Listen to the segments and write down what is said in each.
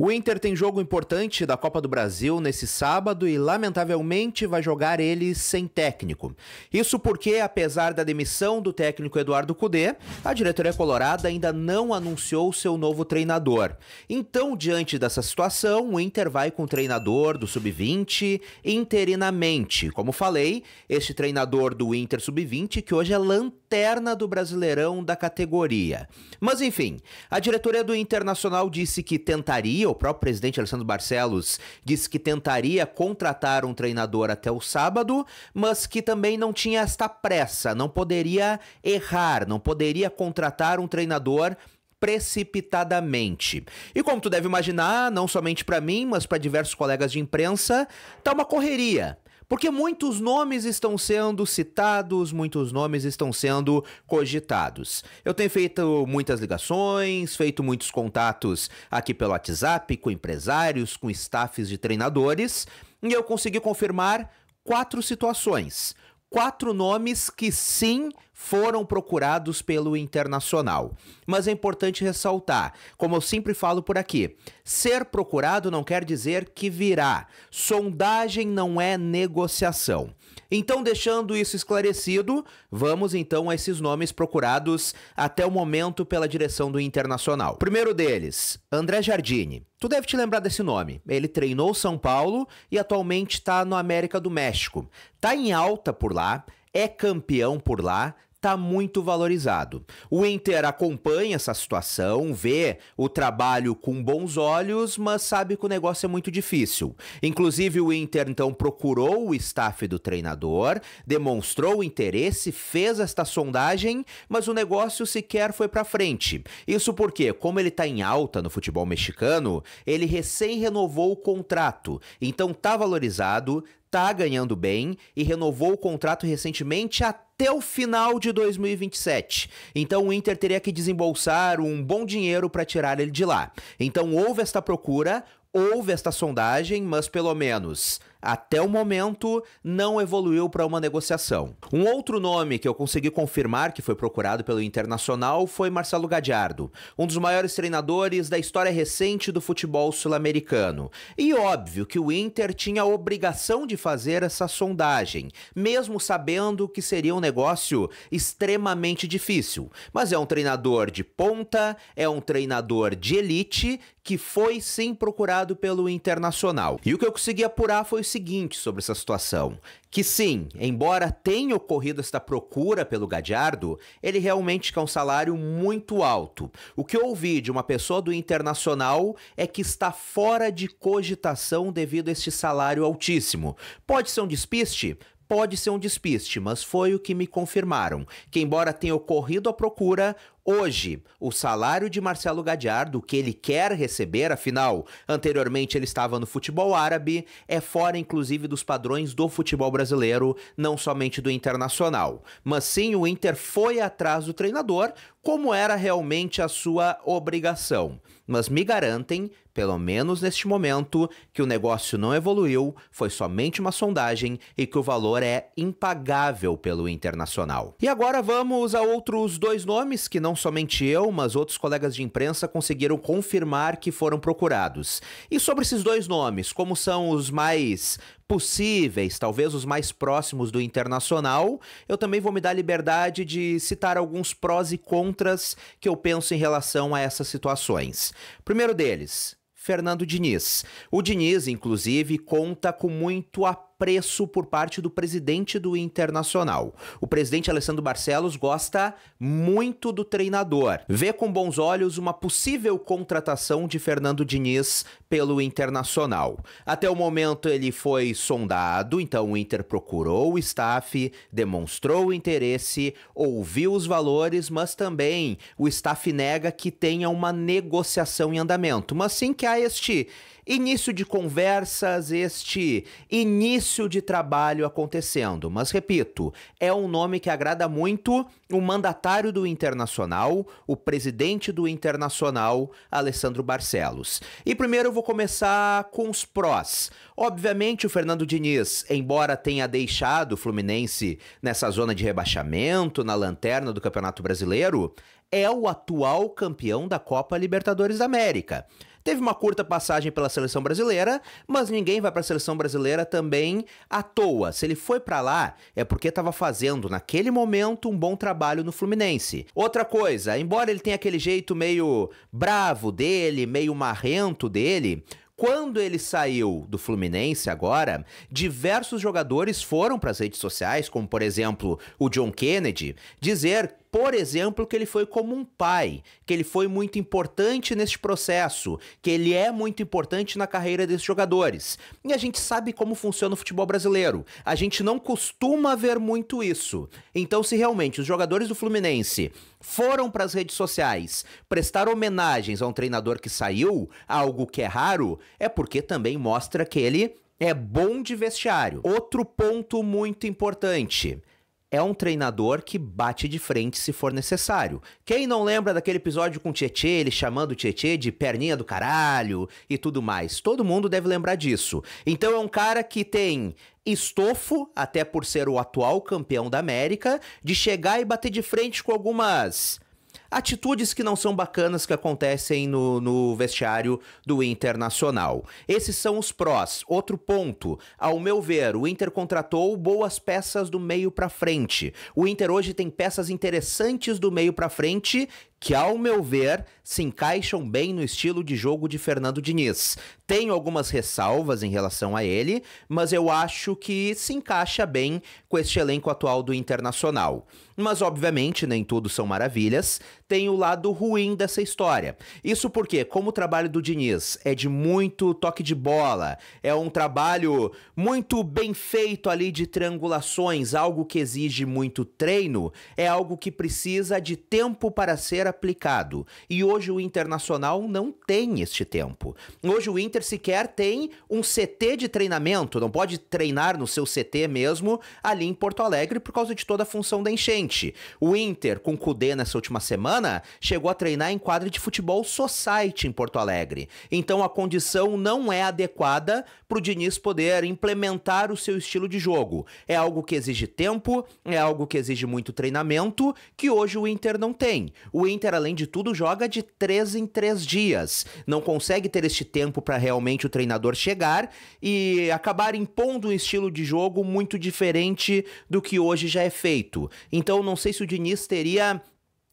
O Inter tem jogo importante da Copa do Brasil nesse sábado e, lamentavelmente, vai jogar ele sem técnico. Isso porque, apesar da demissão do técnico Eduardo Cudê, a diretoria colorada ainda não anunciou seu novo treinador. Então, diante dessa situação, o Inter vai com o treinador do Sub-20 interinamente. Como falei, este treinador do Inter Sub-20, que hoje é lanterna do Brasileirão da categoria. Mas enfim, a diretoria do Internacional disse que tentaria o próprio presidente Alessandro Barcelos disse que tentaria contratar um treinador até o sábado, mas que também não tinha esta pressa, não poderia errar, não poderia contratar um treinador precipitadamente. E como tu deve imaginar, não somente para mim, mas para diversos colegas de imprensa, tá uma correria. Porque muitos nomes estão sendo citados, muitos nomes estão sendo cogitados. Eu tenho feito muitas ligações, feito muitos contatos aqui pelo WhatsApp com empresários, com staffs de treinadores, e eu consegui confirmar quatro situações, quatro nomes que sim foram procurados pelo Internacional. Mas é importante ressaltar, como eu sempre falo por aqui, ser procurado não quer dizer que virá. Sondagem não é negociação. Então, deixando isso esclarecido, vamos então a esses nomes procurados até o momento pela direção do Internacional. Primeiro deles, André Jardine. Tu deve te lembrar desse nome. Ele treinou São Paulo e atualmente está no América do México. Tá em alta por lá, é campeão por lá, está muito valorizado. O Inter acompanha essa situação, vê o trabalho com bons olhos, mas sabe que o negócio é muito difícil. Inclusive, o Inter então procurou o staff do treinador, demonstrou interesse, fez esta sondagem, mas o negócio sequer foi para frente. Isso porque, como ele está em alta no futebol mexicano, ele recém renovou o contrato, então tá valorizado, tá ganhando bem e renovou o contrato recentemente até o final de 2027. Então o Inter teria que desembolsar um bom dinheiro para tirar ele de lá. Então houve esta procura, houve esta sondagem, mas pelo menos até o momento, não evoluiu para uma negociação. Um outro nome que eu consegui confirmar que foi procurado pelo Internacional foi Marcelo Gadiardo, um dos maiores treinadores da história recente do futebol sul-americano. E óbvio que o Inter tinha a obrigação de fazer essa sondagem, mesmo sabendo que seria um negócio extremamente difícil. Mas é um treinador de ponta, é um treinador de elite que foi sim procurado pelo Internacional. E o que eu consegui apurar foi o seguinte sobre essa situação: que sim, embora tenha ocorrido esta procura pelo Gadiardo, ele realmente quer um salário muito alto. O que eu ouvi de uma pessoa do Internacional é que está fora de cogitação devido a este salário altíssimo. Pode ser um despiste? Pode ser um despiste, mas foi o que me confirmaram, que embora tenha ocorrido a procura, Hoje, o salário de Marcelo Gadiardo, que ele quer receber, afinal, anteriormente ele estava no futebol árabe, é fora inclusive dos padrões do futebol brasileiro, não somente do internacional. Mas sim, o Inter foi atrás do treinador, como era realmente a sua obrigação. Mas me garantem, pelo menos neste momento, que o negócio não evoluiu, foi somente uma sondagem e que o valor é impagável pelo internacional. E agora vamos a outros dois nomes que não somente eu, mas outros colegas de imprensa conseguiram confirmar que foram procurados. E sobre esses dois nomes, como são os mais possíveis, talvez os mais próximos do internacional, eu também vou me dar a liberdade de citar alguns prós e contras que eu penso em relação a essas situações. Primeiro deles, Fernando Diniz. O Diniz, inclusive, conta com muito apoio apreço por parte do presidente do Internacional. O presidente Alessandro Barcelos gosta muito do treinador. Vê com bons olhos uma possível contratação de Fernando Diniz pelo Internacional. Até o momento ele foi sondado, então o Inter procurou o staff, demonstrou interesse, ouviu os valores, mas também o staff nega que tenha uma negociação em andamento, mas sim que há este início de conversas, este início de trabalho acontecendo. Mas repito, é um nome que agrada muito o mandatário do Internacional, o presidente do Internacional, Alessandro Barcelos. E primeiro eu vou começar com os prós. Obviamente, o Fernando Diniz, embora tenha deixado o Fluminense nessa zona de rebaixamento, na lanterna do Campeonato Brasileiro, é o atual campeão da Copa Libertadores da América. Teve uma curta passagem pela seleção brasileira, mas ninguém vai para a seleção brasileira também à toa. Se ele foi para lá, é porque estava fazendo naquele momento um bom trabalho no Fluminense. Outra coisa, embora ele tenha aquele jeito meio bravo dele, meio marrento dele, quando ele saiu do Fluminense agora, diversos jogadores foram para as redes sociais, como por exemplo o John Kennedy, dizer por exemplo, que ele foi como um pai, que ele foi muito importante neste processo, que ele é muito importante na carreira desses jogadores. E a gente sabe como funciona o futebol brasileiro. A gente não costuma ver muito isso. Então, se realmente os jogadores do Fluminense foram para as redes sociais prestar homenagens a um treinador que saiu, algo que é raro, é porque também mostra que ele é bom de vestiário. Outro ponto muito importante é um treinador que bate de frente se for necessário. Quem não lembra daquele episódio com o Tietê, ele chamando o Tietê de perninha do caralho e tudo mais? Todo mundo deve lembrar disso. Então é um cara que tem estofo, até por ser o atual campeão da América, de chegar e bater de frente com algumas atitudes que não são bacanas que acontecem no, no vestiário do Internacional. Esses são os prós. Outro ponto, ao meu ver, o Inter contratou boas peças do meio para frente. O Inter hoje tem peças interessantes do meio para frente que, ao meu ver, se encaixam bem no estilo de jogo de Fernando Diniz. Tenho algumas ressalvas em relação a ele, mas eu acho que se encaixa bem com este elenco atual do Internacional. Mas, obviamente, nem tudo são maravilhas, tem o lado ruim dessa história. Isso porque, como o trabalho do Diniz é de muito toque de bola, é um trabalho muito bem feito ali de triangulações, algo que exige muito treino, é algo que precisa de tempo para ser aplicado. E hoje o Internacional não tem este tempo. Hoje o Inter sequer tem um CT de treinamento, não pode treinar no seu CT mesmo ali em Porto Alegre por causa de toda a função da enchente. O Inter, com o Cudê nessa última semana, chegou a treinar em quadra de futebol society em Porto Alegre. Então a condição não é adequada para o Diniz poder implementar o seu estilo de jogo. É algo que exige tempo, é algo que exige muito treinamento, que hoje o Inter não tem. O Inter Inter, além de tudo, joga de três em três dias. Não consegue ter este tempo para realmente o treinador chegar e acabar impondo um estilo de jogo muito diferente do que hoje já é feito. Então, não sei se o Diniz teria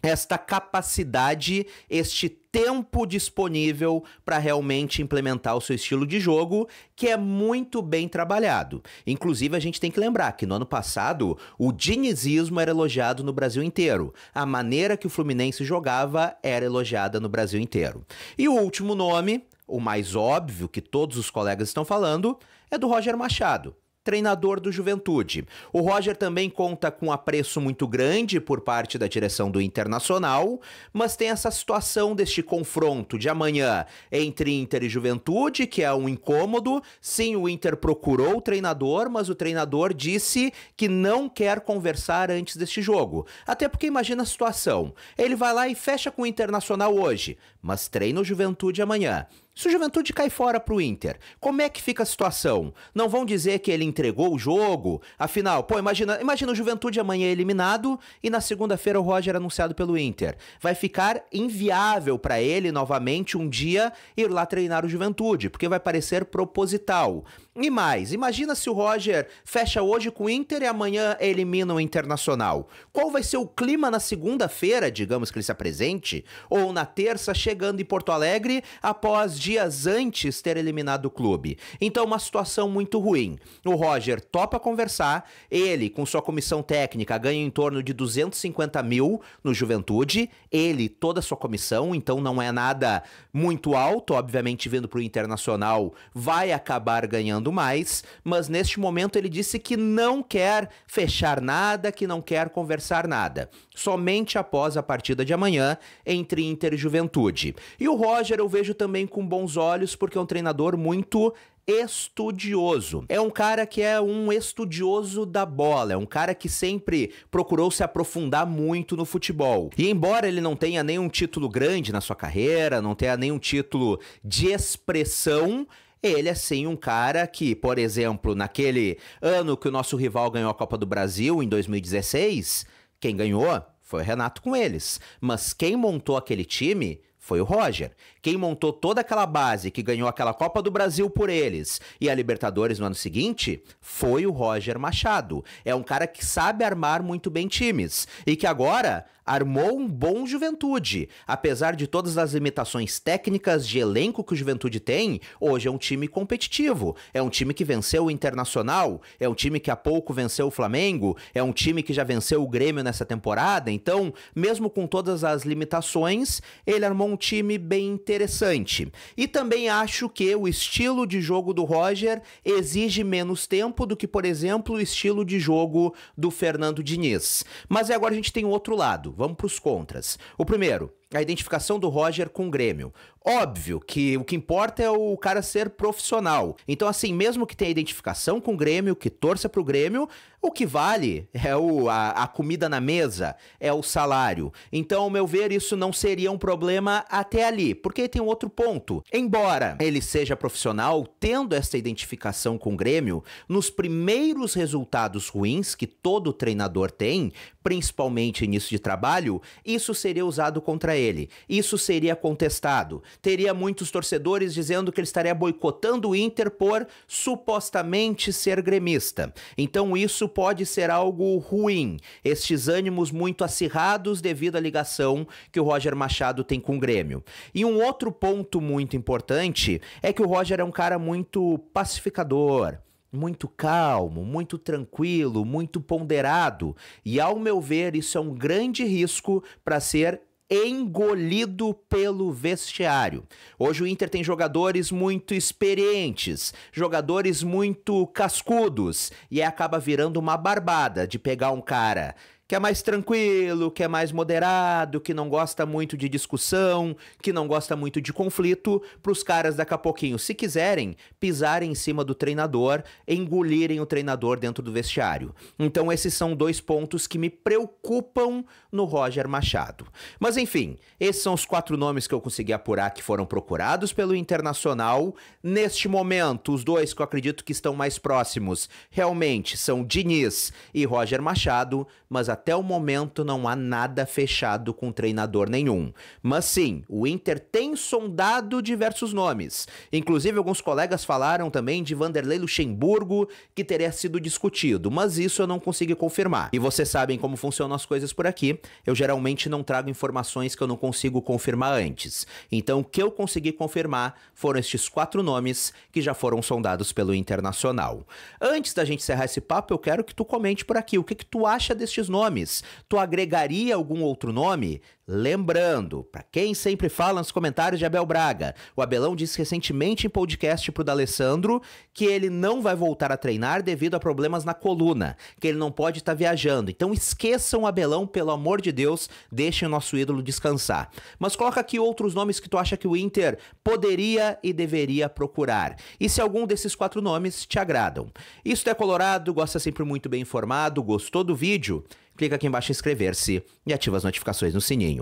esta capacidade, este tempo disponível para realmente implementar o seu estilo de jogo, que é muito bem trabalhado. Inclusive, a gente tem que lembrar que no ano passado o dinizismo era elogiado no Brasil inteiro. A maneira que o Fluminense jogava era elogiada no Brasil inteiro. E o último nome, o mais óbvio que todos os colegas estão falando, é do Roger Machado treinador do Juventude. O Roger também conta com um apreço muito grande por parte da direção do Internacional, mas tem essa situação deste confronto de amanhã entre Inter e Juventude, que é um incômodo. Sim, o Inter procurou o treinador, mas o treinador disse que não quer conversar antes deste jogo. Até porque imagina a situação. Ele vai lá e fecha com o Internacional hoje, mas treina o Juventude amanhã. Se o Juventude cai fora pro Inter, como é que fica a situação? Não vão dizer que ele entregou o jogo? Afinal, pô, imagina, imagina o Juventude amanhã eliminado e na segunda-feira o Roger anunciado pelo Inter. Vai ficar inviável para ele novamente um dia ir lá treinar o Juventude, porque vai parecer proposital. E mais, imagina se o Roger fecha hoje com o Inter e amanhã elimina o Internacional. Qual vai ser o clima na segunda-feira, digamos que ele se apresente, ou na terça chegando em Porto Alegre após dias antes ter eliminado o clube? Então, uma situação muito ruim. O Roger topa conversar, ele, com sua comissão técnica, ganha em torno de 250 mil no Juventude, ele, toda a sua comissão, então não é nada muito alto, obviamente, vindo para o Internacional, vai acabar ganhando falando mais, mas neste momento ele disse que não quer fechar nada, que não quer conversar nada. Somente após a partida de amanhã entre Inter e Juventude. E o Roger eu vejo também com bons olhos, porque é um treinador muito estudioso. É um cara que é um estudioso da bola, é um cara que sempre procurou se aprofundar muito no futebol. E embora ele não tenha nenhum título grande na sua carreira, não tenha nenhum título de expressão, ele é sim um cara que, por exemplo, naquele ano que o nosso rival ganhou a Copa do Brasil, em 2016, quem ganhou foi o Renato com eles. Mas quem montou aquele time foi o Roger. Quem montou toda aquela base que ganhou aquela Copa do Brasil por eles e a Libertadores no ano seguinte foi o Roger Machado. É um cara que sabe armar muito bem times e que agora armou um bom Juventude. Apesar de todas as limitações técnicas de elenco que o Juventude tem, hoje é um time competitivo. É um time que venceu o Internacional, é um time que há pouco venceu o Flamengo, é um time que já venceu o Grêmio nessa temporada. Então, mesmo com todas as limitações, ele armou um um time bem interessante. E também acho que o estilo de jogo do Roger exige menos tempo do que, por exemplo, o estilo de jogo do Fernando Diniz. Mas agora a gente tem o outro lado. Vamos para os contras. O primeiro, a identificação do Roger com o Grêmio. Óbvio que o que importa é o cara ser profissional. Então, assim, mesmo que tenha identificação com o Grêmio, que torça pro Grêmio, o que vale é o, a, a comida na mesa, é o salário. Então, ao meu ver, isso não seria um problema até ali, porque tem um outro ponto. Embora ele seja profissional, tendo essa identificação com o Grêmio, nos primeiros resultados ruins que todo treinador tem, principalmente início de trabalho, isso seria usado contra ele ele. Isso seria contestado. Teria muitos torcedores dizendo que ele estaria boicotando o Inter por supostamente ser gremista. Então isso pode ser algo ruim. Estes ânimos muito acirrados devido à ligação que o Roger Machado tem com o Grêmio. E um outro ponto muito importante é que o Roger é um cara muito pacificador muito calmo, muito tranquilo, muito ponderado, e ao meu ver, isso é um grande risco para ser engolido pelo vestiário. Hoje o Inter tem jogadores muito experientes, jogadores muito cascudos, e acaba virando uma barbada de pegar um cara que é mais tranquilo, que é mais moderado, que não gosta muito de discussão, que não gosta muito de conflito, para os caras daqui a pouquinho, se quiserem, pisarem em cima do treinador, engolirem o treinador dentro do vestiário. Então esses são dois pontos que me preocupam no Roger Machado. Mas enfim, esses são os quatro nomes que eu consegui apurar que foram procurados pelo Internacional. Neste momento, os dois que eu acredito que estão mais próximos realmente são Diniz e Roger Machado, mas até até o momento não há nada fechado com treinador nenhum. Mas sim, o Inter tem sondado diversos nomes. Inclusive, alguns colegas falaram também de Vanderlei Luxemburgo, que teria sido discutido, mas isso eu não consegui confirmar. E vocês sabem como funcionam as coisas por aqui, eu geralmente não trago informações que eu não consigo confirmar antes. Então, o que eu consegui confirmar foram estes quatro nomes que já foram sondados pelo Internacional. Antes da gente encerrar esse papo, eu quero que tu comente por aqui o que, que tu acha destes nomes nomes, tu agregaria algum outro nome? Lembrando, para quem sempre fala nos comentários de Abel Braga, o Abelão disse recentemente em podcast pro D'Alessandro que ele não vai voltar a treinar devido a problemas na coluna, que ele não pode estar tá viajando. Então esqueçam o Abelão, pelo amor de Deus, deixem o nosso ídolo descansar. Mas coloca aqui outros nomes que tu acha que o Inter poderia e deveria procurar. E se algum desses quatro nomes te agradam. Isso é Colorado, gosta sempre muito bem informado, gostou do vídeo? Clica aqui embaixo em inscrever-se e ativa as notificações no sininho.